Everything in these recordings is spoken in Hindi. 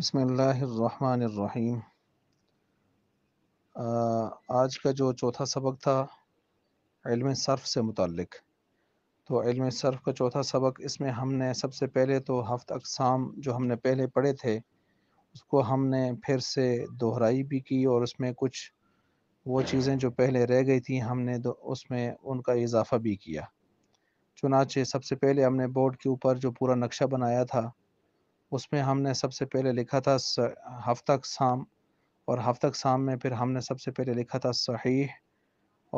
बसमीम आज का जो चौथा सबक था इल्म सर्फ से मुतलक तो इल्म सर्फ का चौथा सबक इसमें हमने सबसे पहले तो हफ्त अकसाम जो हमने पहले पढ़े थे उसको हमने फिर से दोहराई भी की और उसमें कुछ वो चीज़ें जो पहले रह गई थी हमने उसमें उनका इजाफा भी किया चुनाचे सबसे पहले हमने बोर्ड के ऊपर जो पूरा नक्शा बनाया था उसमें हमने सबसे पहले लिखा था हफ्तक शाम और हफ्तक शाम में फिर हमने सबसे पहले लिखा था सही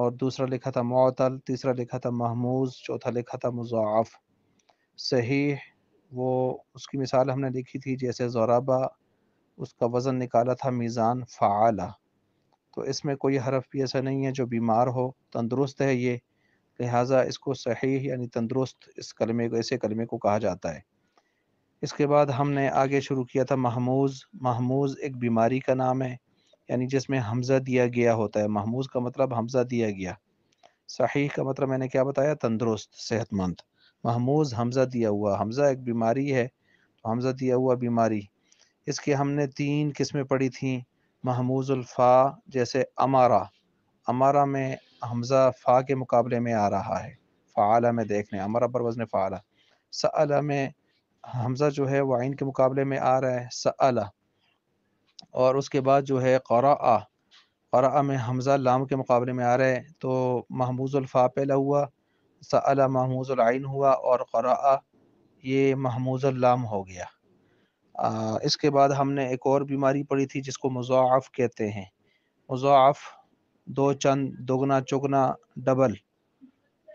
और दूसरा लिखा था मअतल तीसरा लिखा था महमूज चौथा लिखा था मुज़ाफ़ सही वो उसकी मिसाल हमने लिखी थी जैसे जोराबा उसका वज़न निकाला था मीज़ान फ़ाला तो इसमें कोई हरफ भी ऐसा नहीं है जो बीमार हो तंदुरुस्त है ये लिहाजा इसको सही यानी तंदुरुस्त इस कलमे को ऐसे कलमे को कहा जाता है इसके बाद हमने आगे शुरू किया था महमूज महमूज एक बीमारी का नाम है यानी जिसमें हमज़ा दिया गया होता है महमूज का मतलब हमज़ा दिया गया सही का मतलब मैंने क्या बताया तंदरुस्त सेहतमंद महमूज हमज़ा दिया हुआ हमज़ा एक बीमारी है तो हमज़ा दिया हुआ बीमारी इसके हमने तीन किस्में पढ़ी थी महमूजुल्फ़ा जैसे अमारा अमारा में हमज़ा फ़ा के मुकाबले में आ रहा है फ़ाला में देखने अमारा पर वजन फ़ाला सला में हमज़ा जो है आइन के मुकाबले में आ रहा है सला और उसके बाद जो है क़रा क़रा में हमज़ा लाम के मुकाबले में आ रहा है तो महमूज़ुल्फ़ा पहला हुआ सला महमूज़ुलआन हुआ और क़रा ये महमूज़ुल्लाम हो गया आ, इसके बाद हमने एक और बीमारी पड़ी थी जिसको मज़ाफ़ कहते हैं मज़ाफ़ दो चंद दोगुना चुगना डबल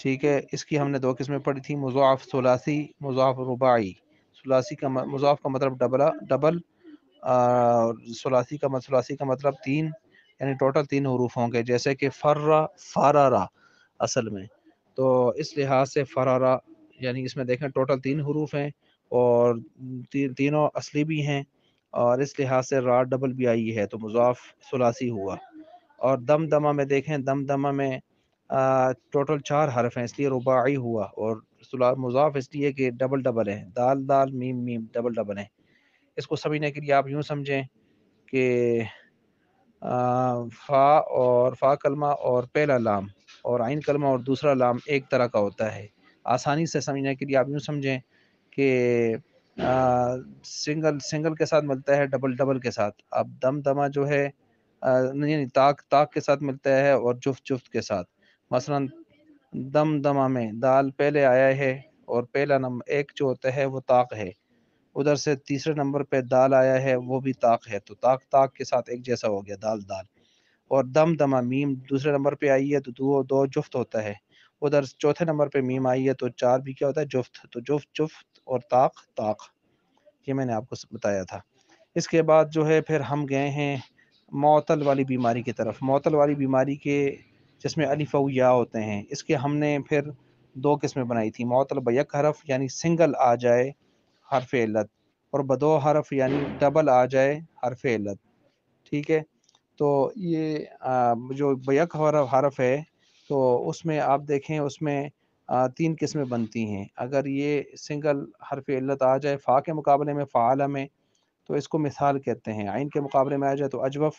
ठीक है इसकी हमने दो किस्में पढ़ी थी मज़ाफ़ सलासी मज़ाफ़ रुबाई सलासी का मुजाफ का मतलब डबला डबल और सलासी का सलासी का मतलब तीन यानी टोटल तीन हरूफ होंगे जैसे कि फर्रा फरारा असल में तो इस लिहाज से फरारा यानी इसमें देखें टोटल तीन हरूफ हैं और ती, तीनों असली भी हैं और इस लिहाज से रा डबल भी आई है तो मुजाफ सलासी हुआ और दम दमा में देखें दम दमा में आ, टोटल चार हरफ हैं इसलिए रुबाई हुआ और मुजाफ इसलिए कि डबल डबल है दाल दाल मीम मीम डबल डबल है इसको समझने के लिए आप यूँ समझें कि फ़ा और फ़ा कलमा और पहला लाम और आइन कलमा और दूसरा लाम एक तरह का होता है आसानी से समझने के लिए आप यूँ समझें कि सिंगल सिंगल के साथ मिलता है डबल डबल के साथ अब दम दमा जो है नहीं ताक ताक के साथ मिलता है और जुफ्त जुफ्त के साथ मसलन दम दमा में दाल पहले आया है और पहला नंबर एक जो होता है वो ताक है उधर से तीसरे नंबर पे दाल आया है वो भी ताक है तो ताक ताक के साथ एक जैसा हो गया दाल दाल और दम दमा मीम दूसरे नंबर पे आई है तो दो दो जुफ्त होता है उधर चौथे नंबर पे मीम आई है तो चार भी क्या होता है जुफ्त तो जुफ्त जुफ्त और ताक ताक ये मैंने आपको बताया था इसके बाद जो है फिर हम गए हैं मअतल वाली बीमारी की तरफ मअतल वाली बीमारी के जिसमें अलिफ या होते हैं इसके हमने फिर दो किस्में बनाई थी मौतलब यक हरफ यानी सिंगल आ जाए हरफ लत और बदो हरफ यानी डबल आ जाए हरफ लत ठीक है तो ये आ, जो बयक हरफ हरफ है तो उसमें आप देखें उसमें आ, तीन किस्में बनती हैं अगर ये सिंगल हरफ लत आ जाए फ़ा के मुकाबले में फ़ाल में तो इसको मिसाल कहते हैं आइन के मुकाबले में आ जाए तो अजवफ़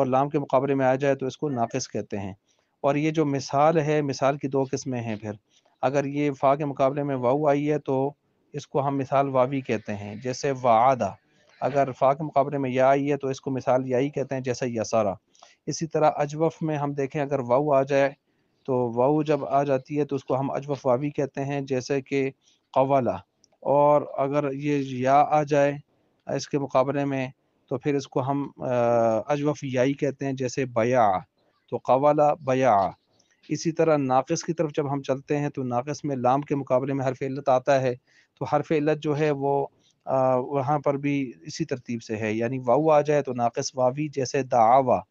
और लाम के मुकाबले में आ जाए तो इसको नाकस कहते हैं और ये जो मिसाल है मिसाल की दो किस्में हैं फिर अगर ये फ़ा के मुकाबले में वाऊ आई है तो इसको हम मिसाल वावी कहते हैं जैसे वादा अगर फ़ा के मुकाबले में या आई है तो इसको मिसाल याई कहते हैं जैसे यसारा इसी तरह अजवफ में हम देखें अगर वाऊ आ जाए तो वाऊ जब आ जाती है तो उसको हम अजवफ वावी कहते हैं जैसे कि कवाला और अगर ये या आ जाए इसके मुकाबले में तो फिर इसको हम अजवफ याई कहते हैं जैसे बया तो कवाला बया इसी तरह नाक़स की तरफ जब हम चलते हैं तो नाक़स में लाम के मुकाबले में हरफ इल्लत आता है तो हरफ इल्लत जो है वो वहाँ पर भी इसी तरतीब से है यानी वाऊ आ जाए तो नाक़स वावी जैसे दावा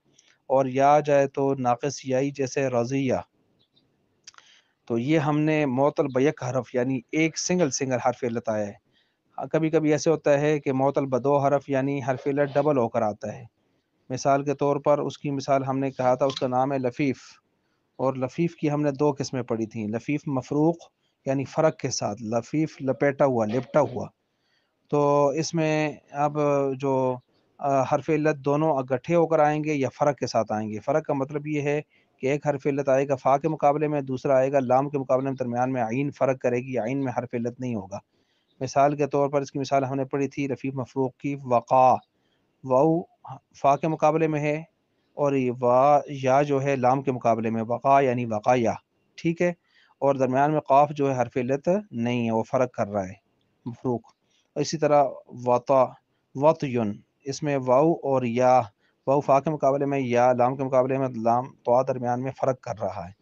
और या आ जाए तो नाक़स याई जैसे रजिया तो ये हमने मोतल बैक हरफ यानी एक सिंगल सिंगल हरफ इल्लत आया है हाँ, कभी कभी ऐसे होता है कि मोतल बदो हरफ यानी हरफ इल्लत डबल होकर आता है मिसाल के तौर पर उसकी मिसाल हमने कहा था उसका नाम है लफ़ीफ़ और लफ़ीफ़ की हमने दो किस्में पढ़ी थी लफ़ीफ़ मफरूक यानी फ़र्क के साथ लफ़ीफ़ लपेटा हुआ लिपटा हुआ तो इसमें अब जो हरफ लत दोनों इकट्ठे होकर आएंगे या फ़र्क के साथ आएंगे फ़र्क का मतलब ये है कि एक हरफ लत आएगा फ़ा के मुकाबले में दूसरा आएगा लाम के मुकाबले में दरमियान में आइन फ़र्क करेगी आइन में हरफ लत नहीं होगा मिसाल के तौर पर इसकी मिसाल हमने पढ़ी थी रफ़ीफ़ मफरूक की वक़ा वाऊ फ़ा के मुकाबले में है और ये वा या जो है लाम के मुकाबले में वक़ा यानी वक़ा या ठीक है और दरमियान में काफ जो है हरफ लत नहीं है वो फ़र्क कर रहा है फ्रूक इसी तरह वत युन इसमें वाऊ और या वाऊ फ़ा के मुकाबले में या लाम के मुकाबले में लाम तो दरमियान में फ़र्क कर रहा है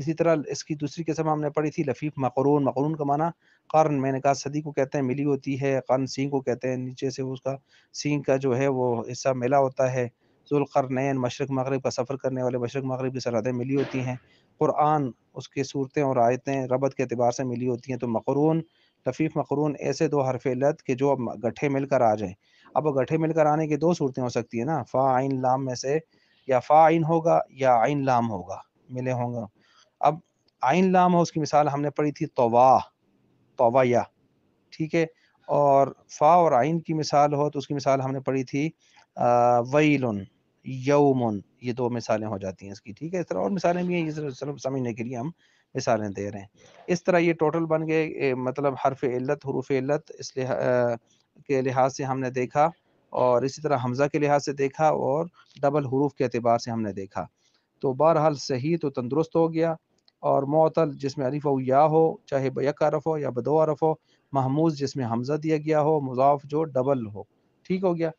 इसी तरह इसकी दूसरी किस्म हमने पढ़ी थी लफीफ मकरून मकरून का माना कर्न मैंने कहा सदी को कहते हैं मिली होती है कर्न सिंह को कहते हैं नीचे से उसका सिंह का जो है वो हिस्सा मिला होता है जुलकरनैन मशरक मगरब का सफ़र करने वाले मशरक मगरब की सरहदें मिली होती हैं कुरान उसके सूरतें और आयतें रबत के अतबार से मिली होती हैं तो मकरून लफीफ मकरून ऐसे दो हरफ लत के जो अब गठे मिलकर आ जाएँ अब गठे मिलकर आने की दो सूरतें हो सकती हैं ना फ़ा आइन लाम में से या फ़ा आइन होगा या आइन लाम होगा मिले होंगे अब आइन लाम है उसकी मिसाल हमने पढ़ी थी तोवा तोवाया ठीक है और फ़ा और आइन की मिसाल हो तो उसकी मिसाल हमने पढ़ी थी वईलन यौमन ये दो मिसालें हो जाती हैं इसकी ठीक है इस तरह और मिसालें भी हैं ये समझने के लिए हम मिसालें दे रहे हैं इस तरह ये टोटल बन गए मतलब हरफ इल्लत हरूफ इल्लत इस लिहा, के लिहाज से हमने देखा और इसी तरह हमज़ा के लिहाज से देखा और डबल हरूफ के अतबार से हमने देखा तो बहरहाल सही तो तंदुरुस्त हो गया और मअतल जिसमें अलिफ व या हो चाहे बयक अरफ हो या बदो अरफ हो महमूज जिसमें हमजा दिया गया हो मुजाफ जो डबल हो ठीक हो गया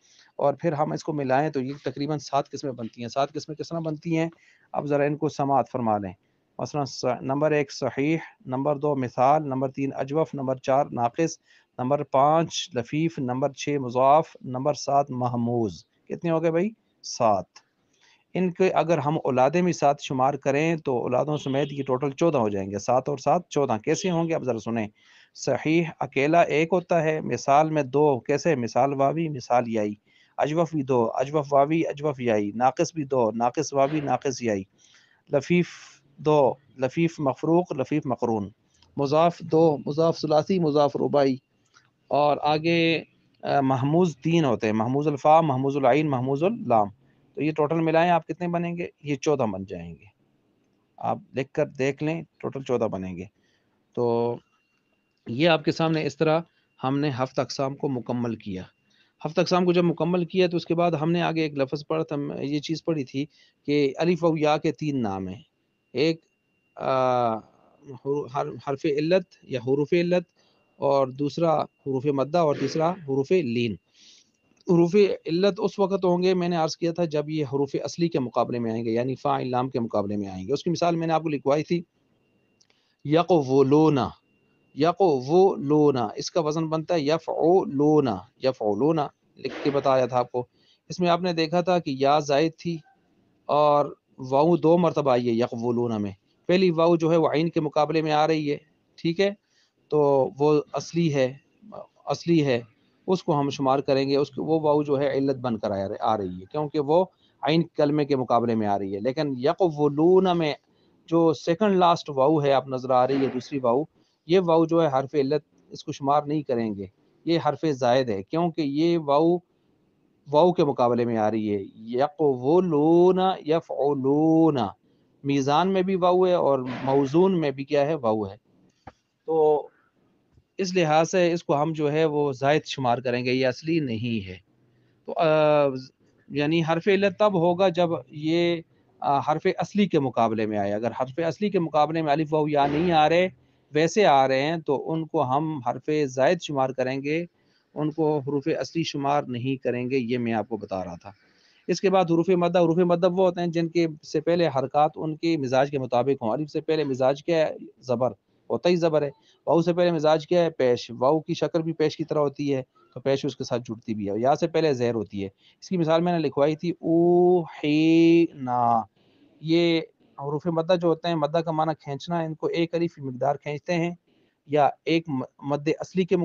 और फिर हम इसको मिलाएं तो ये तकरीबन सात किस्में बनती हैं सात किस्में किस तरह बनती हैं अब ज़रा इनको समात फरमा लें मसला नंबर एक सहीह नंबर दो मिसाल नंबर तीन अजवफ नंबर चार नाकिस नंबर पाँच लफीफ नंबर छः मुजाफ नंबर सात महमूज कितने हो गए भाई सात इनके अगर हम औलादे भी साथ शुमार करें तो औलादों समेत ये टोटल चौदह हो जाएंगे सात और सात चौदह कैसे होंगे अब ज़रा सुने सही अकेला एक होता है मिसाल में दो कैसे मिसाल वावी मिसाल याई अजवफ भी दो अजवफ वावी अजवफ याई नाकस भी दो नाकस वावी नाकस याई लफीफ दो लफीफ मफरूक लफीफ मकरून मुजाफ दो मुजाफ सलासी मुजाफ रुबाई और आगे महमूज तीन होते हैं महमूज अल्फ़ा महमूज़ महमूज़ लाम तो ये टोटल मिलाएं आप कितने बनेंगे ये चौदह बन जाएंगे आप देख कर देख लें टोटल चौदह बनेंगे तो ये आपके सामने इस तरह हमने हफ्त अकसाम को मुकम्मल किया हफ्त अकसाम को जब मुकम्मल किया तो उसके बाद हमने आगे एक लफ्ज़ पढ़ा था ये चीज़ पढ़ी थी कि अलिफ व या के तीन नाम हैं एक हरफ इल्लत या हरूफ इल्लत और दूसरा हरूफ मद्दा और तीसरा हरूफ लीन हरूफ इल्लत उस वक्त होंगे मैंने अर्ज़ किया था जब ये हरूफ असली के मुकाबले में आएंगे यानी फ़ा इलाम के मुकाबले में आएंगे उसकी मिसाल मैंने आपको लिखवाई थी यको वो लोना यको वो लोना इसका वज़न बनता है यफ़ ओ लोना यफ़ ओ लोना लिख के बताया था आपको इसमें आपने देखा था कि या जायद थी और वाऊ दो मरतबा आई है यक वो लोना में पहली वाऊ जो है वह आइन के मुकाबले में आ रही है ठीक है तो वो असली है असली है उसको हम शुमार करेंगे उसके वो वाऊ जो है इल्लत बनकर आ रही है क्योंकि वो आइन कलमे के मुकाबले में आ रही है लेकिन यकवलून में जो सेकंड लास्ट वाऊ है आप नज़र आ रही है दूसरी वाऊ ये वाऊ जो है हरफ इल्लत इसको शुमार नहीं करेंगे ये हरफ जायद है क्योंकि ये वाऊ वाऊ के मुकाबले में आ रही है यकवलून यफ़लून मीज़ान में भी वाऊ है और मौजून में भी क्या है वाऊ है तो इस लिहाज से इसको हम जो है वो जायद शुमार करेंगे ये असली नहीं है तो यानी हरफ तब होगा जब ये हरफ असली के मुकाबले में आए अगर हरफ असली के मुकाबले में अलिफ वाह या नहीं आ रहे वैसे आ रहे हैं तो उनको हम हरफ जायद शुमार करेंगे उनको हरूफ असली शुमार नहीं करेंगे ये मैं आपको बता रहा था इसके बाद हरूफ मदा हरूफ मदब वो होते हैं जिनके से पहले हरकत उनके मिजाज के मुताबिक हों अलिफ से पहले मिजाज के ज़बर होता ही ज़बर है वाऊ से पहले मिजाज क्या है पेश वाऊ की शक्ल भी पेश की तरह होती है तो पेश उसके साथ जुड़ती भी है यहाँ से पहले जहर होती है इसकी मिसाल मैंने लिखवाई थी ओ हे ना ये हरूफ मद्दा जो होते हैं मद्दा का माना खींचना इनको एक अरीफ मकदार खींचते हैं या एक मद असली के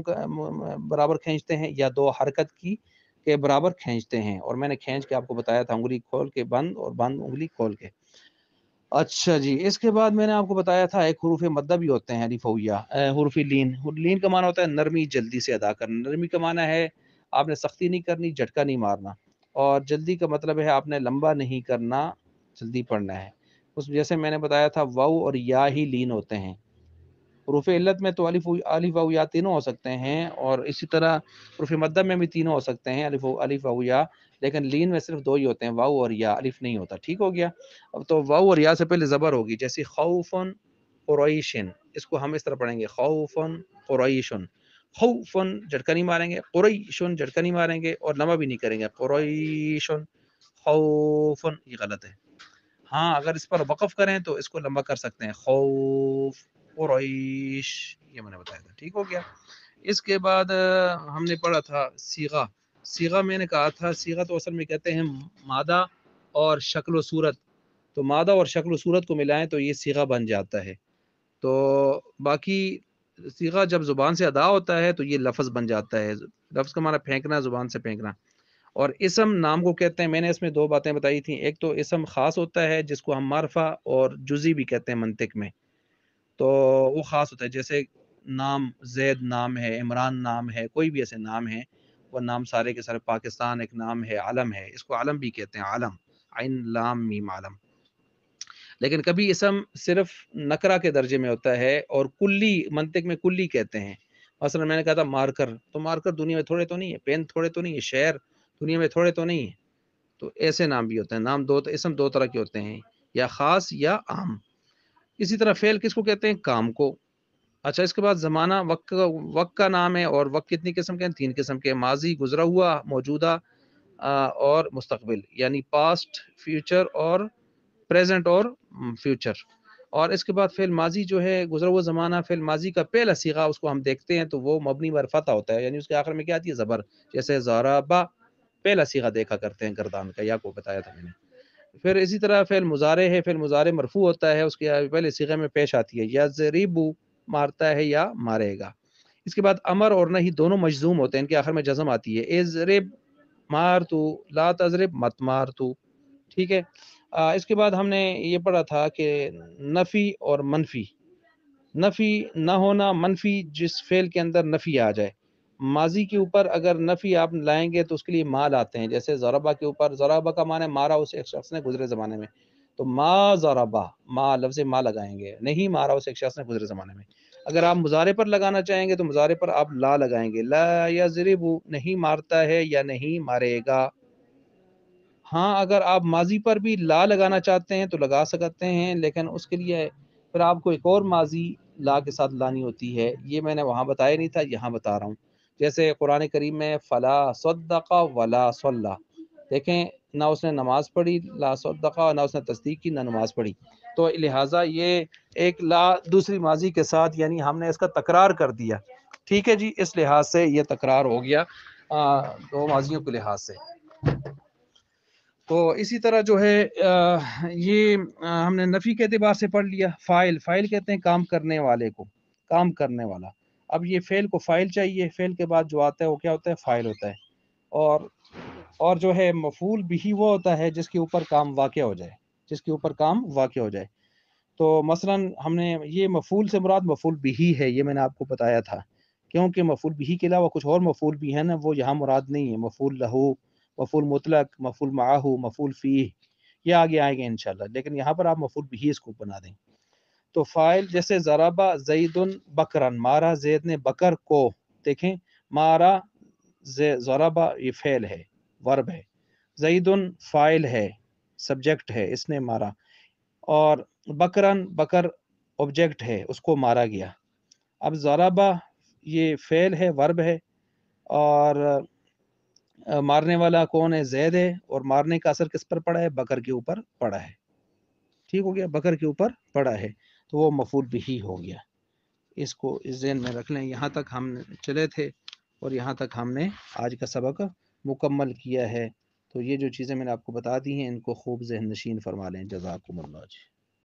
बराबर खींचते हैं या दो हरकत की के बराबर खींचते हैं और मैंने खींच के आपको बताया था उंगली खोल के बंद और बंद उंगली खोल के अच्छा जी इसके बाद मैंने आपको बताया था एक हरूफ मद्दा भी होते हैं रिफोया हरूफ लीन लीन का माना होता है नरमी जल्दी से अदा करना नरमी का माना है आपने सख्ती नहीं करनी झटका नहीं मारना और जल्दी का मतलब है आपने लंबा नहीं करना जल्दी पढ़ना है उस जैसे मैंने बताया था वाऊ और या ही लीन होते हैं हरूफ इल्लत में तो अलिफ अलिफ वाऊ या तीनों हो सकते हैं और इसी तरह हरूफ मद्दा में भी तीनों हो सकते हैं अलिफ अलिफ वाऊ या लेकिन लीन में सिर्फ दो ही होते हैं वाऊ और या अलिफ नहीं होता ठीक हो गया अब तो वाऊ और या से पहले ज़बर होगी जैसे खौफन कुरैशन इसको हम इस तरह पढ़ेंगे खौफन कुरैशन खौफन झटका नहीं मारेंगे कुरैशन झटका नहीं मारेंगे और लमा भी नहीं करेंगे कुरैशन खौफन ये गलत है हाँ अगर इस पर वक़ करें तो इसको लंबा कर सकते हैं खौफ कुरैश ये मैंने बताया था ठीक हो गया इसके बाद हमने पढ़ा था सीगा सीगा मैंने कहा था सीगा तो असल में कहते हैं मादा और शक्ल सूरत तो मादा और शक्ल सूरत को मिलाएं तो ये सीगा बन जाता है तो बाकी सीगा जब ज़ुबान से अदा होता है तो ये लफ्ज़ बन जाता है लफ्ज़ का माना फेंकना ज़ुबान से फेंकना और इसम नाम को कहते हैं मैंने इसमें दो बातें बताई थी एक तो इसम ख़ास होता है जिसको हम मारफा और जुजी भी कहते हैं मनतिक में तो वो ख़ास होता है जैसे नाम जैद नाम है इमरान नाम है कोई भी ऐसे नाम है वह नाम सारे के सारे पाकिस्तान एक नाम है आलम है इसको आलम भी कहते हैं आलम आइन लाम मीम आलम लेकिन कभी इसम सिर्फ नकरा के दर्जे में होता है और कुल्ली मंतिक में कुल्ली कहते हैं मसलन मैंने कहा था मारकर तो मारकर दुनिया में थोड़े तो नहीं है पेन थोड़े तो नहीं है शहर दुनिया में थोड़े तो नहीं है तो ऐसे नाम भी होते हैं नाम दो इसम दो तरह के होते हैं या ख़ास या आम इसी तरह फ़ेल किसको कहते हैं काम को अच्छा इसके बाद ज़माना वक्त का वक्त का नाम है और वक्त कितनी किस्म के हैं तीन किस्म के माजी गुजरा हुआ मौजूदा और मुस्तबिल यानी पास्ट फ्यूचर और प्रेजेंट और फ्यूचर और इसके बाद फेल माजी जो है गुजरा हुआ ज़माना फेल माजी का पहला सीगा उसको हम देखते हैं तो वो मबनी बर होता है यानी उसके आखिर में क्या आती है ज़बर जैसे जाराबा पहला सीगा देखा करते हैं गर्दान का या को बताया था मैंने फिर इसी तरह फेल मुजारे है फेल मुजारे मरफू होता है उसके पहले सीगे में पेश आती है या जरीबू मारता है या मारेगा इसके बाद अमर और नहीं दोनों मजजूम होते हैं इनके आखिर में जजम आती है एजरेब मार तू ला तजरब मत मार तू ठीक है आ, इसके बाद हमने ये पढ़ा था कि नफ़ी और मनफी नफ़ी ना होना मनफी जिस फेल के अंदर नफ़ी आ जाए माजी के ऊपर अगर नफ़ी आप लाएंगे तो उसके लिए माल आते हैं जैसे ज़राबा के ऊपर ज़राबा का माने मारा उस एक शख्स ने गुजरे ज़माने में तो माँ ज़राबा माँ लफ्ज़ माँ लगाएंगे नहीं मारा उस एक शख्स ने गुजरे ज़माने में अगर आप मुजारे पर लगाना चाहेंगे तो मुजारे पर आप ला लगाएंगे ला या जरिबू नहीं मारता है या नहीं मारेगा हाँ अगर आप माजी पर भी ला लगाना चाहते हैं तो लगा सकते हैं लेकिन उसके लिए फिर आपको एक और माजी ला के साथ लानी होती है ये मैंने वहां बताया नहीं था यहाँ बता रहा हूँ जैसे कुरान करीम में फ़ला सद्दका वला सल्ला देखें ना उसने नमाज पढ़ी ला सदका ना उसने तस्दीक की ना नमाज पढ़ी तो लिहाजा ये एक ला दूसरी माजी के साथ यानी हमने इसका तकरार कर दिया ठीक है जी इस लिहाज से ये तकरार हो गया आ, दो माजियों के लिहाज से तो इसी तरह जो है आ, ये आ, हमने नफ़ी के अतबार से पढ़ लिया फ़ाइल फ़ाइल कहते हैं काम करने वाले को काम करने वाला अब ये फ़ेल को फ़ाइल चाहिए फ़ेल के बाद जो आता है वो क्या होता है फ़ाइल होता है और और जो है मफूल भी वो होता है जिसके ऊपर काम वाक़ हो जाए जिसके ऊपर काम वाक़ हो जाए तो मसलन हमने ये मफूल से मुराद मफूल बिही है ये मैंने आपको बताया था क्योंकि मफूल भी के अलावा कुछ और मफूल भी है ना वो यहाँ मुराद नहीं है मफूल लहू मफूल मुतलक मफूल माहू मफूल फ़ी ये आगे आएंगे इन लेकिन यहाँ पर आप मफूल बिही इसको बना दें तो फ़ाइल जैसे ज़राबा जईदन बकरन मारा जैद ने बकर को देखें मारा ज़राबा ये फ़ैल है वर्ब है जईदन फाइल है सब्जेक्ट है इसने मारा और बकरन बकर ऑब्जेक्ट है उसको मारा गया अब ज़राबा ये फेल है वर्ब है और मारने वाला कौन है जैद है और मारने का असर किस पर पड़ा है बकर के ऊपर पड़ा है ठीक हो गया बकर के ऊपर पड़ा है तो वो मफूल भी ही हो गया इसको इस जेन में रख लें यहाँ तक हम चले थे और यहाँ तक हमने आज का सबक मुकम्मल किया है तो ये जो चीज़ें मैंने आपको बता दी हैं इनको खूब जहन नशीन फरमा लें जजाकमल्ला जी